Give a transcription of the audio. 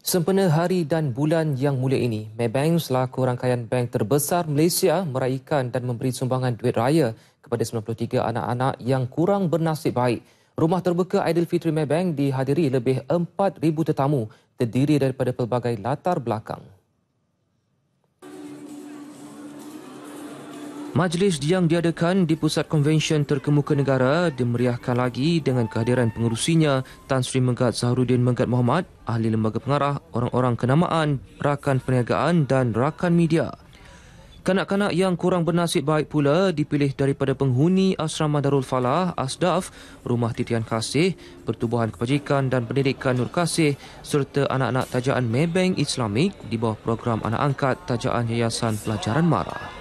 Sempena hari dan bulan yang mulia ini, Maybank selaku rangkaian bank terbesar Malaysia meraihkan dan memberi sumbangan duit raya kepada 93 anak-anak yang kurang bernasib baik. Rumah terbuka Aidilfitri Maybank dihadiri lebih 4,000 tetamu terdiri daripada pelbagai latar belakang. Majlis yang diadakan di Pusat Konvensyen Terkemuka Negara dimeriahkan lagi dengan kehadiran pengurusinya Tan Sri Menggat Zahrudin Menggat Muhammad, ahli lembaga pengarah, orang-orang kenamaan, rakan perniagaan dan rakan media. Kanak-kanak yang kurang bernasib baik pula dipilih daripada penghuni Asrama Darul Falah, ASDAF, Rumah Titian Kasih, Pertubuhan Kebajikan dan Pendidikan Nur Kasih serta anak-anak tajaan Maybank Islamik di bawah program anak angkat tajaan Yayasan Pelajaran Marah.